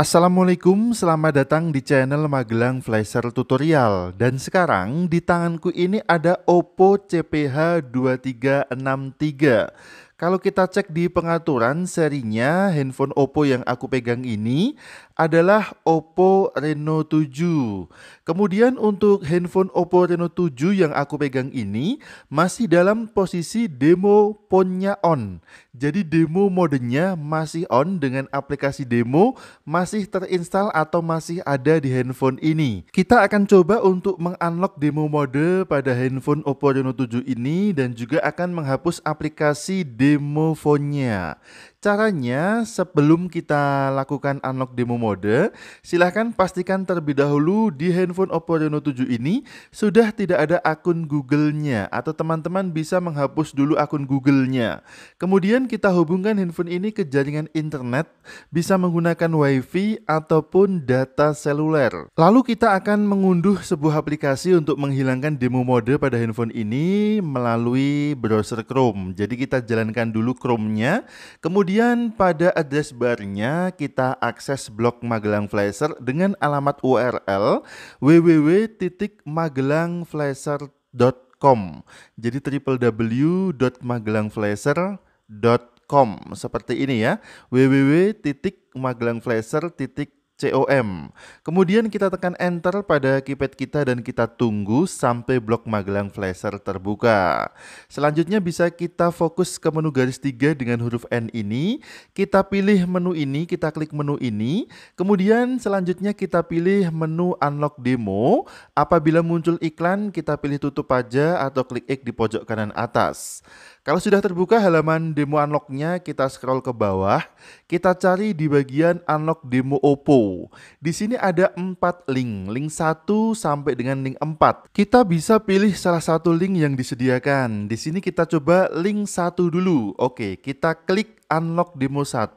Assalamualaikum, selamat datang di channel Magelang Flasher Tutorial Dan sekarang di tanganku ini ada Oppo CPH2363 kalau kita cek di pengaturan serinya handphone Oppo yang aku pegang ini adalah Oppo Reno 7. Kemudian untuk handphone Oppo Reno 7 yang aku pegang ini masih dalam posisi demo ponnya on. Jadi demo modenya masih on dengan aplikasi demo masih terinstall atau masih ada di handphone ini. Kita akan coba untuk mengunlock demo mode pada handphone Oppo Reno 7 ini dan juga akan menghapus aplikasi demo demofonia Caranya, sebelum kita lakukan unlock demo mode, silahkan pastikan terlebih dahulu di handphone Oppo Reno 7 ini sudah tidak ada akun Google-nya atau teman-teman bisa menghapus dulu akun Google-nya. Kemudian kita hubungkan handphone ini ke jaringan internet, bisa menggunakan WiFi ataupun data seluler. Lalu kita akan mengunduh sebuah aplikasi untuk menghilangkan demo mode pada handphone ini melalui browser Chrome. Jadi kita jalankan dulu Chrome-nya, kemudian Kemudian pada address barnya kita akses blog Magelang Flasher dengan alamat URL www.magelangflasher.com. Jadi www.magelangflasher.com seperti ini ya. www.magelangflasher.com COM. Kemudian kita tekan enter pada keypad kita dan kita tunggu sampai blok Magelang Flasher terbuka. Selanjutnya bisa kita fokus ke menu garis 3 dengan huruf N ini. Kita pilih menu ini, kita klik menu ini. Kemudian selanjutnya kita pilih menu unlock demo. Apabila muncul iklan kita pilih tutup aja atau klik X di pojok kanan atas. Kalau sudah terbuka halaman demo unlocknya, kita scroll ke bawah, kita cari di bagian unlock demo Oppo. Di sini ada empat link, link 1 sampai dengan link 4. Kita bisa pilih salah satu link yang disediakan. Di sini kita coba link 1 dulu. Oke, kita klik unlock demo 1,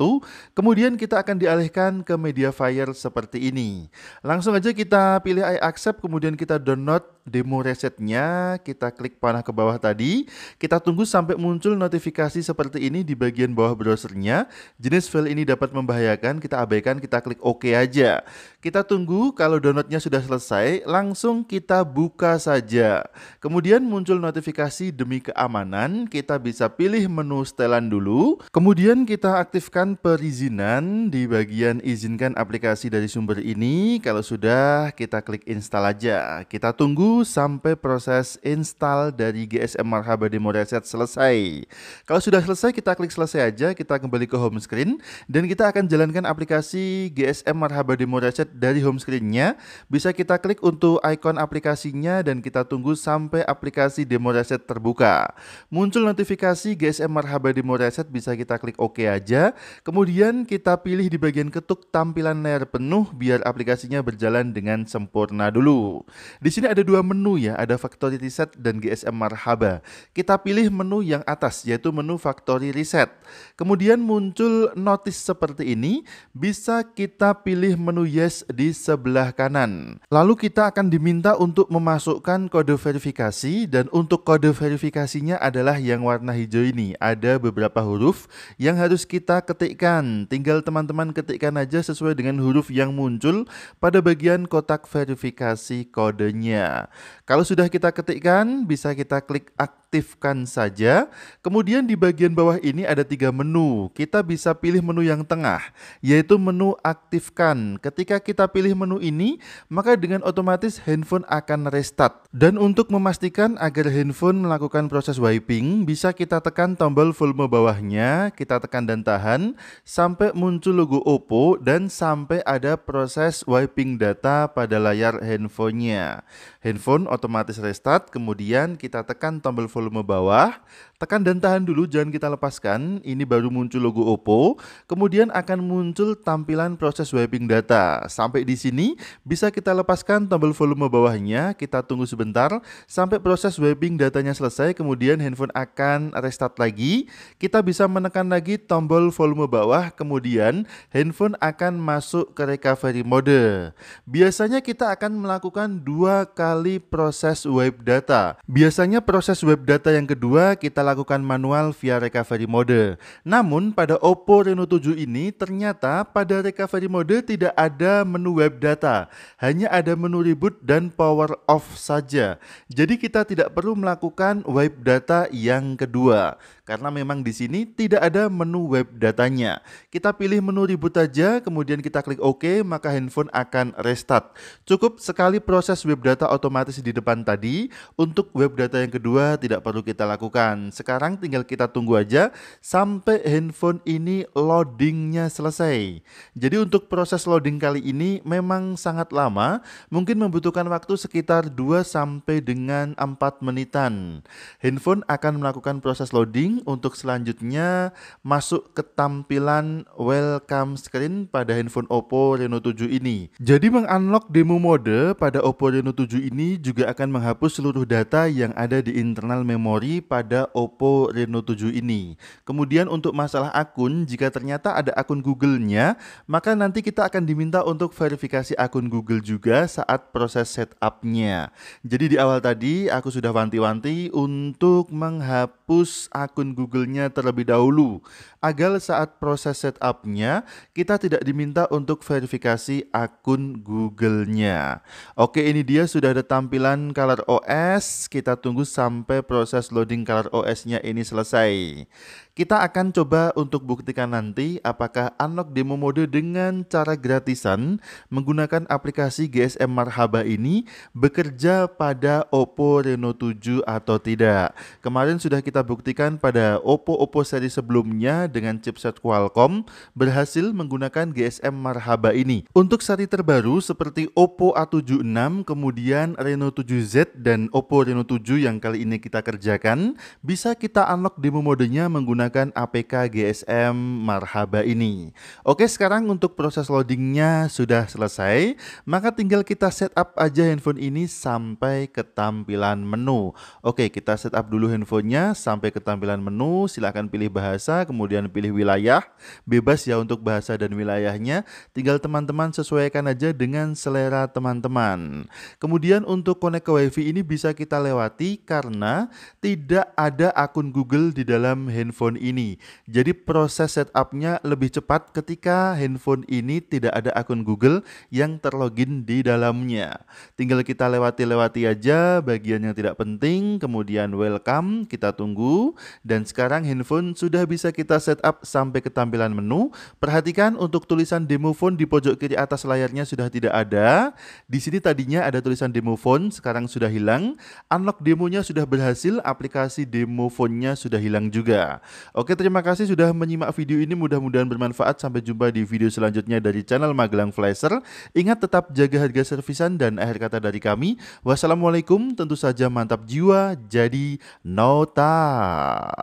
kemudian kita akan dialihkan ke media fire seperti ini. Langsung aja kita pilih I accept, kemudian kita download demo resetnya, kita klik panah ke bawah tadi, kita tunggu sampai muncul notifikasi seperti ini di bagian bawah browsernya. Jenis file ini dapat membahayakan, kita abaikan, kita klik OK aja. Kita tunggu kalau downloadnya sudah selesai, langsung kita buka saja. Kemudian muncul notifikasi demi keamanan, kita bisa pilih menu setelan dulu, kemudian Kemudian kita aktifkan perizinan di bagian izinkan aplikasi dari sumber ini. Kalau sudah, kita klik install aja. Kita tunggu sampai proses install dari GSM Marhaba Demo Reset selesai. Kalau sudah selesai, kita klik selesai aja. Kita kembali ke home screen dan kita akan jalankan aplikasi GSM Marhaba Demo Reset dari home screen-nya. Bisa kita klik untuk ikon aplikasinya dan kita tunggu sampai aplikasi Demo Reset terbuka. Muncul notifikasi GSM Marhaba Demo Reset bisa kita klik klik OK aja. Kemudian kita pilih di bagian ketuk tampilan layar penuh biar aplikasinya berjalan dengan sempurna dulu. Di sini ada dua menu ya, ada Factory Reset dan GSM Marhaba. Kita pilih menu yang atas yaitu menu Factory Reset. Kemudian muncul notice seperti ini, bisa kita pilih menu Yes di sebelah kanan. Lalu kita akan diminta untuk memasukkan kode verifikasi dan untuk kode verifikasinya adalah yang warna hijau ini. Ada beberapa huruf yang harus kita ketikkan. Tinggal teman-teman ketikkan aja sesuai dengan huruf yang muncul pada bagian kotak verifikasi kodenya. Kalau sudah kita ketikkan, bisa kita klik aktif aktifkan saja. Kemudian di bagian bawah ini ada tiga menu. Kita bisa pilih menu yang tengah, yaitu menu aktifkan. Ketika kita pilih menu ini, maka dengan otomatis handphone akan restart. Dan untuk memastikan agar handphone melakukan proses wiping, bisa kita tekan tombol volume bawahnya, kita tekan dan tahan, sampai muncul logo Oppo dan sampai ada proses wiping data pada layar handphonenya. Handphone otomatis restart, kemudian kita tekan tombol volume volume bawah, tekan dan tahan dulu jangan kita lepaskan. Ini baru muncul logo Oppo, kemudian akan muncul tampilan proses wiping data. Sampai di sini bisa kita lepaskan tombol volume bawahnya, kita tunggu sebentar sampai proses wiping datanya selesai, kemudian handphone akan restart lagi. Kita bisa menekan lagi tombol volume bawah, kemudian handphone akan masuk ke recovery mode. Biasanya kita akan melakukan dua kali proses wipe data. Biasanya proses wipe data data yang kedua kita lakukan manual via recovery mode. Namun pada Oppo Reno 7 ini ternyata pada recovery mode tidak ada menu web data, hanya ada menu reboot dan power off saja. Jadi kita tidak perlu melakukan wipe data yang kedua karena memang di sini tidak ada menu web datanya. Kita pilih menu reboot aja, kemudian kita klik OK, maka handphone akan restart. Cukup sekali proses web data otomatis di depan tadi, untuk web data yang kedua tidak perlu kita lakukan. Sekarang tinggal kita tunggu aja sampai handphone ini loadingnya selesai. Jadi untuk proses loading kali ini memang sangat lama, mungkin membutuhkan waktu sekitar 2 sampai dengan 4 menitan. Handphone akan melakukan proses loading untuk selanjutnya masuk ke tampilan welcome screen pada handphone Oppo Reno 7 ini. Jadi mengunlock demo mode pada Oppo Reno 7 ini juga akan menghapus seluruh data yang ada di internal memori pada Oppo Reno 7 ini. Kemudian untuk masalah akun, jika ternyata ada akun Google-nya, maka nanti kita akan diminta untuk verifikasi akun Google juga saat proses setup-nya. Jadi di awal tadi aku sudah wanti-wanti untuk menghapus akun akun Google-nya terlebih dahulu, agar saat proses setupnya kita tidak diminta untuk verifikasi akun Google-nya. Oke, ini dia sudah ada tampilan color OS. Kita tunggu sampai proses loading color OS-nya ini selesai. Kita akan coba untuk buktikan nanti apakah unlock demo mode dengan cara gratisan menggunakan aplikasi GSM Marhaba ini bekerja pada Oppo Reno 7 atau tidak. Kemarin sudah kita buktikan pada pada Oppo-Oppo seri sebelumnya dengan chipset Qualcomm berhasil menggunakan GSM Marhaba ini. Untuk seri terbaru seperti Oppo A76, kemudian Reno 7Z dan Oppo Reno 7 yang kali ini kita kerjakan, bisa kita unlock demo modenya menggunakan APK GSM Marhaba ini. Oke, sekarang untuk proses loadingnya sudah selesai, maka tinggal kita setup aja handphone ini sampai ke tampilan menu. Oke, kita setup dulu handphonenya sampai ke tampilan menu, silahkan pilih bahasa, kemudian pilih wilayah. Bebas ya untuk bahasa dan wilayahnya. Tinggal teman-teman sesuaikan aja dengan selera teman-teman. Kemudian untuk connect ke WiFi ini bisa kita lewati karena tidak ada akun Google di dalam handphone ini. Jadi proses setupnya lebih cepat ketika handphone ini tidak ada akun Google yang terlogin di dalamnya. Tinggal kita lewati-lewati aja bagian yang tidak penting, kemudian welcome, kita tunggu. Dan sekarang handphone sudah bisa kita setup sampai ke tampilan menu. Perhatikan untuk tulisan demo phone di pojok kiri atas layarnya sudah tidak ada. Di sini tadinya ada tulisan demo phone, sekarang sudah hilang. Unlock demonya sudah berhasil, aplikasi demo phone-nya sudah hilang juga. Oke, terima kasih sudah menyimak video ini. Mudah-mudahan bermanfaat. Sampai jumpa di video selanjutnya dari channel Magelang Flasher. Ingat tetap jaga harga servisan dan akhir kata dari kami. Wassalamualaikum, tentu saja mantap jiwa, jadi nota.